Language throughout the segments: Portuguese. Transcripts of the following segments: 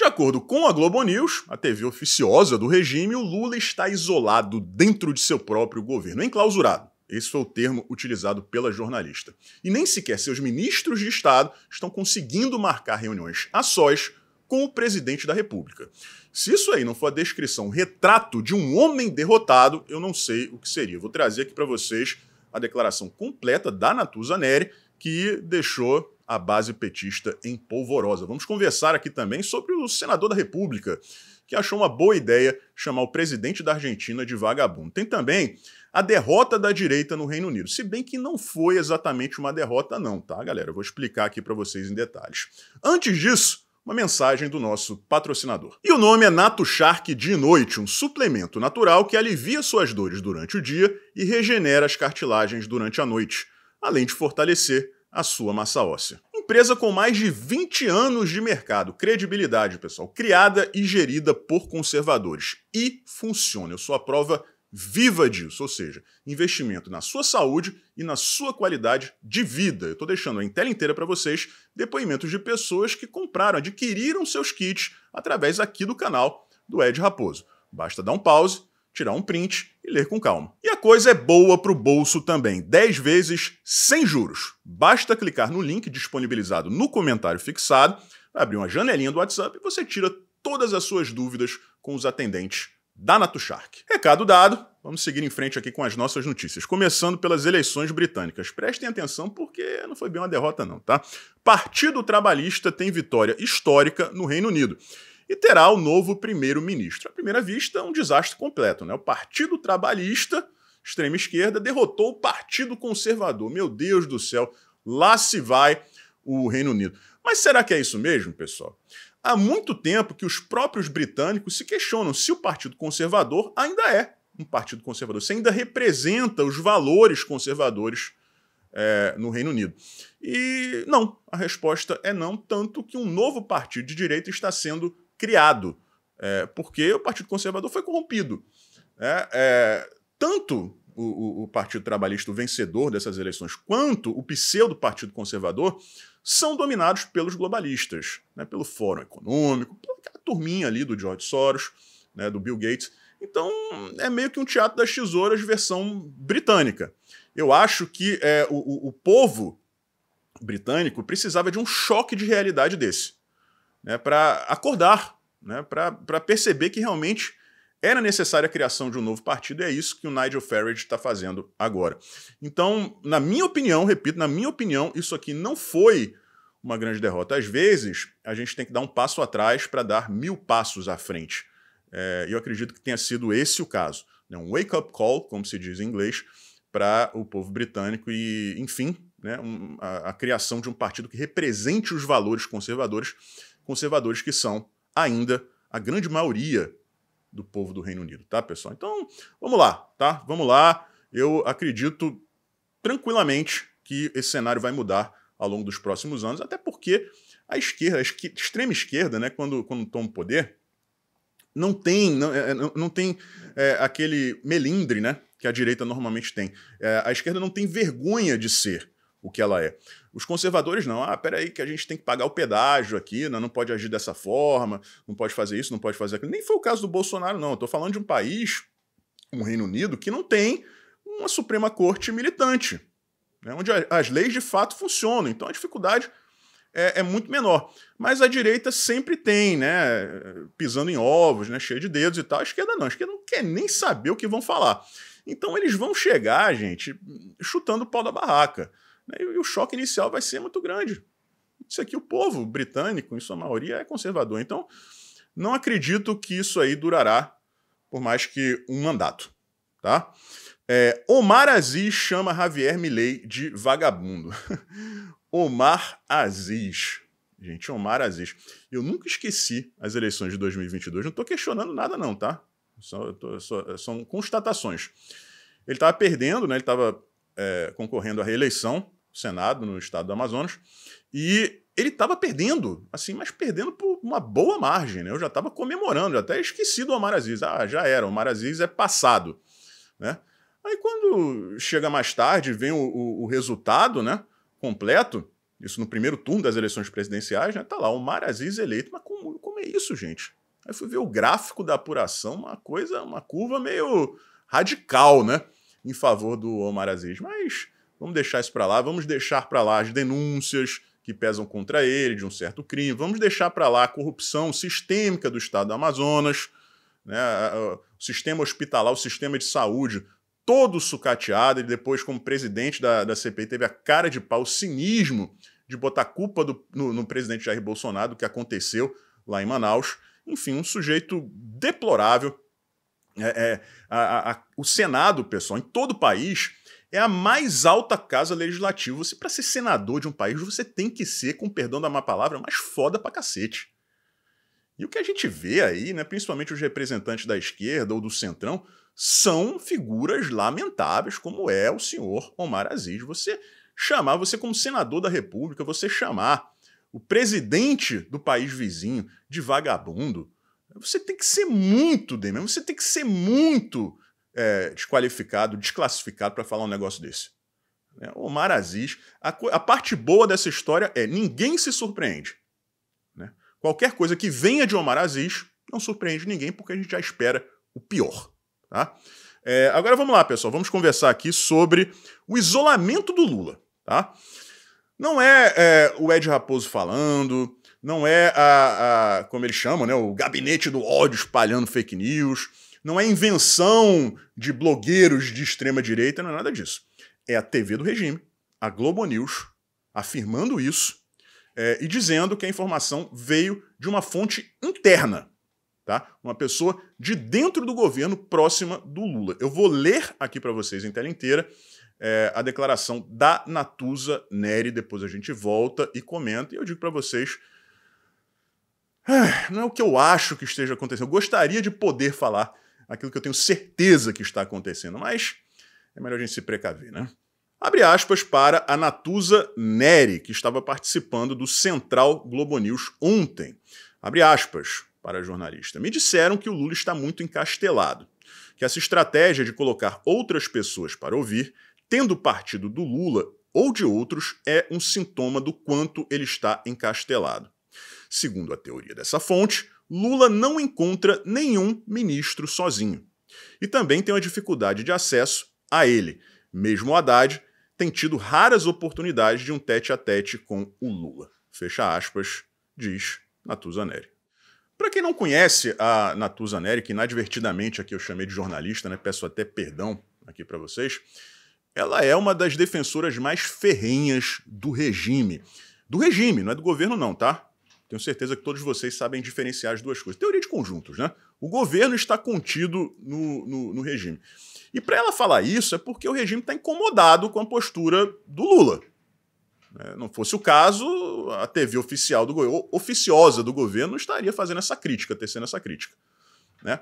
De acordo com a Globo News, a TV oficiosa do regime, o Lula está isolado dentro de seu próprio governo, enclausurado. Esse foi o termo utilizado pela jornalista. E nem sequer seus ministros de Estado estão conseguindo marcar reuniões a sós com o presidente da República. Se isso aí não for a descrição, um retrato de um homem derrotado, eu não sei o que seria. Vou trazer aqui para vocês a declaração completa da Natuza Neri, que deixou a base petista em polvorosa. Vamos conversar aqui também sobre o senador da República, que achou uma boa ideia chamar o presidente da Argentina de vagabundo. Tem também a derrota da direita no Reino Unido, se bem que não foi exatamente uma derrota não, tá, galera? Eu vou explicar aqui para vocês em detalhes. Antes disso, uma mensagem do nosso patrocinador. E o nome é Nato Shark de noite, um suplemento natural que alivia suas dores durante o dia e regenera as cartilagens durante a noite, além de fortalecer a sua massa óssea. Empresa com mais de 20 anos de mercado, credibilidade, pessoal, criada e gerida por conservadores. E funciona. Eu sou a prova viva disso, ou seja, investimento na sua saúde e na sua qualidade de vida. Eu estou deixando a tela inteira para vocês depoimentos de pessoas que compraram, adquiriram seus kits através aqui do canal do Ed Raposo. Basta dar um pause, tirar um print ler com calma. E a coisa é boa para o bolso também, 10 vezes sem juros. Basta clicar no link disponibilizado no comentário fixado, abrir uma janelinha do WhatsApp e você tira todas as suas dúvidas com os atendentes da Natushark. Recado dado, vamos seguir em frente aqui com as nossas notícias, começando pelas eleições britânicas. Prestem atenção porque não foi bem uma derrota não, tá? Partido Trabalhista tem vitória histórica no Reino Unido e terá o novo primeiro-ministro. À primeira vista, é um desastre completo. Né? O Partido Trabalhista, extrema esquerda, derrotou o Partido Conservador. Meu Deus do céu, lá se vai o Reino Unido. Mas será que é isso mesmo, pessoal? Há muito tempo que os próprios britânicos se questionam se o Partido Conservador ainda é um partido conservador, se ainda representa os valores conservadores é, no Reino Unido. E não, a resposta é não, tanto que um novo partido de direita está sendo criado, é, porque o Partido Conservador foi corrompido. É, é, tanto o, o, o, Partido Trabalhista, o vencedor dessas eleições, quanto o pseudo Partido Conservador são dominados pelos globalistas, né, pelo Fórum Econômico, pela turminha ali do George Soros, né, do Bill Gates. Então, é meio que um teatro das tesouras versão britânica. Eu acho que é, o, o, povo britânico precisava de um choque de realidade desse né, para acordar, né, para perceber que realmente era necessária a criação de um novo partido, e é isso que o Nigel Farage está fazendo agora. Então, na minha opinião, repito, na minha opinião, isso aqui não foi uma grande derrota. Às vezes, a gente tem que dar um passo atrás para dar mil passos à frente. É, e é, eu acredito que tenha sido esse o caso. Né? Um wake-up call, como se diz em inglês, para o povo britânico e, enfim, né, um, a, a criação de um partido que represente os valores conservadores conservadores que são ainda a grande maioria do povo do Reino Unido, tá, pessoal? Então, vamos lá, tá? Vamos lá. Eu acredito tranquilamente que esse cenário vai mudar ao longo dos próximos anos, até porque a esquerda, a extrema esquerda, né, quando, quando toma o poder, não tem, é, é, não, não tem é, aquele melindre, né, que a direita normalmente tem. É, a esquerda não tem vergonha de ser o que ela é. Os conservadores não, ah, peraí, que a gente tem que pagar o pedágio aqui, né? não pode agir dessa forma, não pode fazer isso, não pode fazer aquilo. Nem foi o caso do Bolsonaro, não. Estou falando de um país, um Reino Unido, que não tem uma Suprema Corte militante, né? onde as leis de fato funcionam. Então a dificuldade é, é, muito menor. Mas a direita sempre tem, né? Pisando em ovos, né? Cheio de dedos e tal. A esquerda não, a esquerda não quer nem saber o que vão falar. Então eles vão chegar, gente, chutando o pau da barraca. Né, e o choque inicial vai ser muito grande. Isso aqui, o povo britânico, em sua maioria, é conservador. Então, não acredito que isso aí durará por mais que um mandato. Tá? É, Omar Aziz chama Javier Milei de vagabundo. Omar Aziz. Gente, Omar Aziz. Eu nunca esqueci as eleições de 2022. Não estou questionando nada, não, tá? Só, tô, só, são constatações. Ele estava perdendo, né? Ele estava é, concorrendo à reeleição, Senado, no estado do Amazonas, e ele estava perdendo, assim, mas perdendo por uma boa margem. Né? Eu já estava comemorando, já até esqueci do Omar Aziz. Ah, já era, o Omar Aziz é passado. Né? Aí quando chega mais tarde, vem o, o, o resultado né, completo, isso no primeiro turno das eleições presidenciais, né? Tá lá, o Omar Aziz eleito. Mas como, como é isso, gente? Aí fui ver o gráfico da apuração, uma coisa, uma curva meio radical, né? em favor do Omar Aziz. Mas vamos deixar isso para lá, vamos deixar para lá as denúncias que pesam contra ele de um certo crime, vamos deixar para lá a corrupção sistêmica do Estado do Amazonas, né, o sistema hospitalar, o sistema de saúde todo sucateado. Ele depois, como presidente da, da CPI, teve a cara de pau, o cinismo de botar culpa do, no, no presidente Jair Bolsonaro do que aconteceu lá em Manaus. Enfim, um sujeito deplorável é, é a, a, o Senado, pessoal, em todo o país, é a mais alta casa legislativa. Você, para ser senador de um país, você tem que ser, com perdão da má palavra, mais foda pra cacete. E o que a gente vê aí, né, principalmente os representantes da esquerda ou do centrão, são figuras lamentáveis, como é o senhor Omar Aziz. Você chamar você como senador da República, você chamar o presidente do país vizinho de vagabundo, você tem que ser muito, Demian, você tem que ser muito é, desqualificado, desclassificado para falar um negócio desse. É, Omar Aziz, a, a, parte boa dessa história é ninguém se surpreende. Né? Qualquer coisa que venha de Omar Aziz não surpreende ninguém, porque a gente já espera o pior. Tá? É, agora vamos lá, pessoal, vamos conversar aqui sobre o isolamento do Lula. Tá? Não é, é o Ed Raposo falando, não é a, a, como eles chamam, né, o gabinete do ódio espalhando fake news, não é invenção de blogueiros de extrema direita, não é nada disso. É a TV do regime, a Globo News, afirmando isso é, e dizendo que a informação veio de uma fonte interna, tá? Uma pessoa de dentro do governo próxima do Lula. Eu vou ler aqui para vocês em tela inteira. É, a declaração da Natuza Neri, depois a gente volta e comenta, e eu digo para vocês ah, não é o que eu acho que esteja acontecendo. Eu gostaria de poder falar aquilo que eu tenho certeza que está acontecendo, mas é melhor a gente se precaver, né? Abre aspas para a Natuza Neri, que estava participando do Central Globo News ontem. Abre aspas para a jornalista. Me disseram que o Lula está muito encastelado, que essa estratégia de colocar outras pessoas para ouvir, tendo partido do Lula ou de outros, é um sintoma do quanto ele está encastelado. Segundo a teoria dessa fonte, Lula não encontra nenhum ministro sozinho. E também tem uma dificuldade de acesso a ele. Mesmo o Haddad tem tido raras oportunidades de um tete a tete com o Lula. Fecha aspas, diz Natuza Neri. Para quem não conhece a Natuza Neri, que inadvertidamente aqui eu chamei de jornalista, né? peço até perdão aqui para vocês, ela é uma das defensoras mais ferrenhas do regime. Do regime, não é do governo, não, tá? Tenho certeza que todos vocês sabem diferenciar as duas coisas. Teoria de conjuntos, né? O governo está contido no, no, no regime. E para ela falar isso é porque o regime está incomodado com a postura do Lula. É, não fosse o caso, a TV oficial do oficiosa do governo estaria fazendo essa crítica, tecendo essa crítica. Né?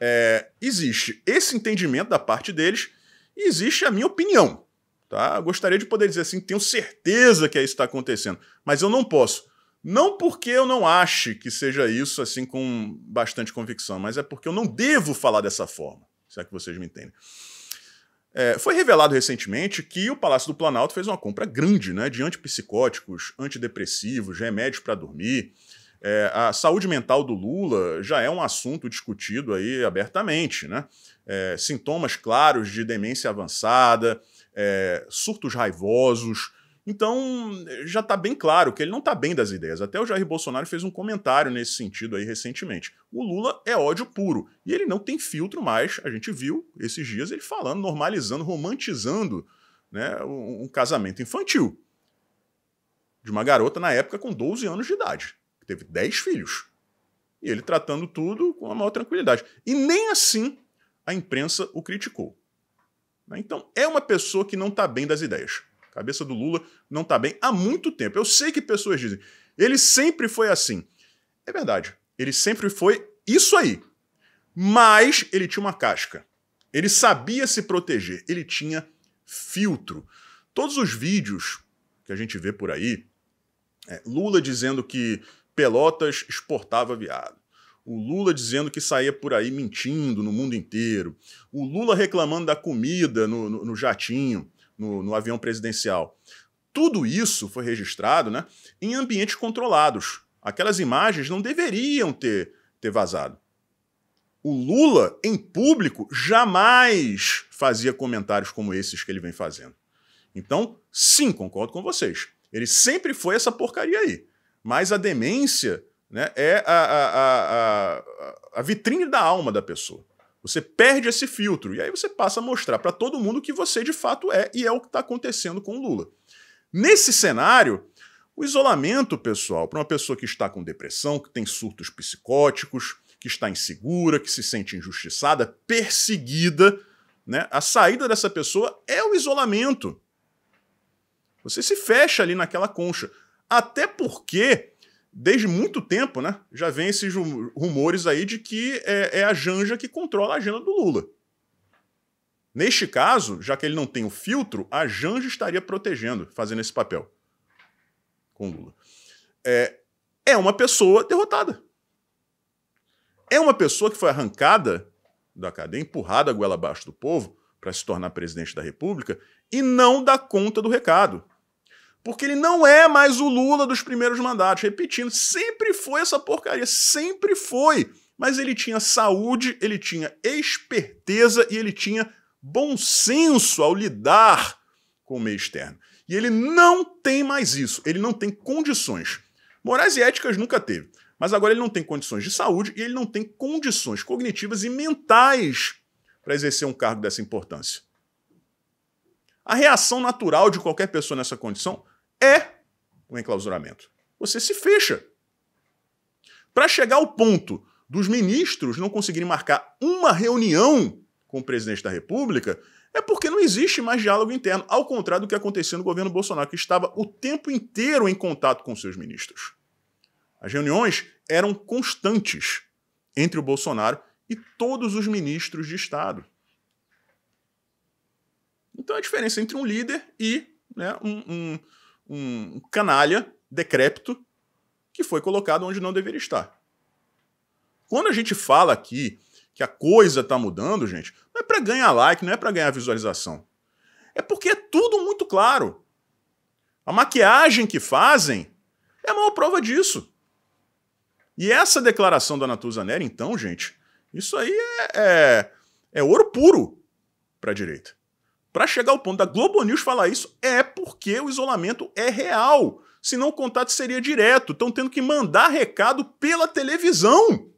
É, existe esse entendimento da parte deles e existe a minha opinião. Tá? Eu gostaria de poder dizer assim, tenho certeza que é isso está acontecendo, mas eu não posso, não porque eu não ache que seja isso assim com bastante convicção, mas é porque eu não devo falar dessa forma. Será é que vocês me entendem? É, foi revelado recentemente que o Palácio do Planalto fez uma compra grande né, de antipsicóticos, antidepressivos, remédios para dormir. É, a saúde mental do Lula já é um assunto discutido aí abertamente. Né? É, sintomas claros de demência avançada, é, surtos raivosos, então, já está bem claro que ele não está bem das ideias. Até o Jair Bolsonaro fez um comentário nesse sentido aí recentemente. O Lula é ódio puro e ele não tem filtro mais. A gente viu esses dias ele falando, normalizando, romantizando né, um, casamento infantil de uma garota na época com 12 anos de idade, que teve 10 filhos. E ele tratando tudo com a maior tranquilidade. E nem assim a imprensa o criticou. Né? Então, é uma pessoa que não está bem das ideias cabeça do Lula não está bem há muito tempo. Eu sei que pessoas dizem, ele sempre foi assim. É verdade, ele sempre foi isso aí. Mas ele tinha uma casca. Ele sabia se proteger, ele tinha filtro. Todos os vídeos que a gente vê por aí, é, Lula dizendo que Pelotas exportava viado. O Lula dizendo que saía por aí mentindo no mundo inteiro. O Lula reclamando da comida no, no, no jatinho no, no avião presidencial. Tudo isso foi registrado né, em ambientes controlados. Aquelas imagens não deveriam ter, ter vazado. O Lula, em público, jamais fazia comentários como esses que ele vem fazendo. Então, sim, concordo com vocês. Ele sempre foi essa porcaria aí. Mas a demência né, é a, a, a, a vitrine da alma da pessoa. Você perde esse filtro e aí você passa a mostrar para todo mundo que você de fato é e é o que está acontecendo com o Lula. Nesse cenário, o isolamento, pessoal, para uma pessoa que está com depressão, que tem surtos psicóticos, que está insegura, que se sente injustiçada, perseguida, né? A saída dessa pessoa é o isolamento. Você se fecha ali naquela concha. Até porque desde muito tempo, né, já vem esses rumores aí de que é, é, a Janja que controla a agenda do Lula. Neste caso, já que ele não tem o filtro, a Janja estaria protegendo, fazendo esse papel com o Lula. É, é uma pessoa derrotada. É uma pessoa que foi arrancada da cadeia, empurrada a goela abaixo do povo para se tornar presidente da República e não dá conta do recado. Porque ele não é mais o Lula dos primeiros mandatos. Repetindo, sempre foi essa porcaria, sempre foi. Mas ele tinha saúde, ele tinha esperteza e ele tinha bom senso ao lidar com o meio externo. E ele não tem mais isso, ele não tem condições. Morais e éticas nunca teve, mas agora ele não tem condições de saúde e ele não tem condições cognitivas e mentais para exercer um cargo dessa importância. A reação natural de qualquer pessoa nessa condição é o enclausuramento. Você se fecha. Para chegar ao ponto dos ministros não conseguirem marcar uma reunião com o presidente da República, é porque não existe mais diálogo interno, ao contrário do que acontecia no governo Bolsonaro, que estava o tempo inteiro em contato com seus ministros. As reuniões eram constantes entre o Bolsonaro e todos os ministros de Estado. Então a diferença entre um líder e né, um, um canalha decrépito que foi colocado onde não deveria estar. Quando a gente fala aqui que a coisa está mudando, gente, não é para ganhar like, não é para ganhar visualização. É porque é tudo muito claro. A maquiagem que fazem é a maior prova disso. E essa declaração da Natuza Neri, então, gente, isso aí é, é, é ouro puro para a direita. Para chegar ao ponto da Globo News falar isso, é porque o isolamento é real. Senão o contato seria direto. Estão tendo que mandar recado pela televisão.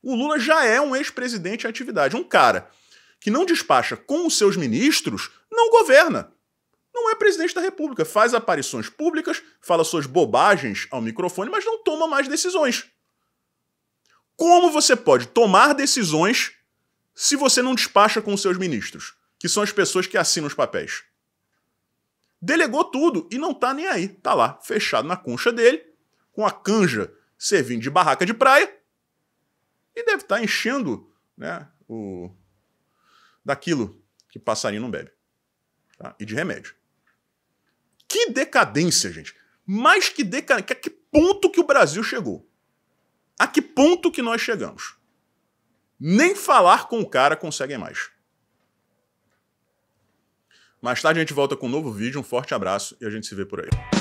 O Lula já é um ex-presidente em atividade. Um cara que não despacha com os seus ministros não governa. Não é presidente da República. Faz aparições públicas, fala suas bobagens ao microfone, mas não toma mais decisões. Como você pode tomar decisões se você não despacha com os seus ministros, que são as pessoas que assinam os papéis. Delegou tudo e não tá nem aí. Tá lá, fechado na concha dele, com a canja servindo de barraca de praia, e deve estar tá enchendo né, o daquilo que passarinho não bebe. Tá? E de remédio. Que decadência, gente. Mais que decadência. A que ponto que o Brasil chegou? A que ponto que nós chegamos? Nem falar com o cara conseguem mais. Mais tarde a gente volta com um novo vídeo. Um forte abraço e a gente se vê por aí.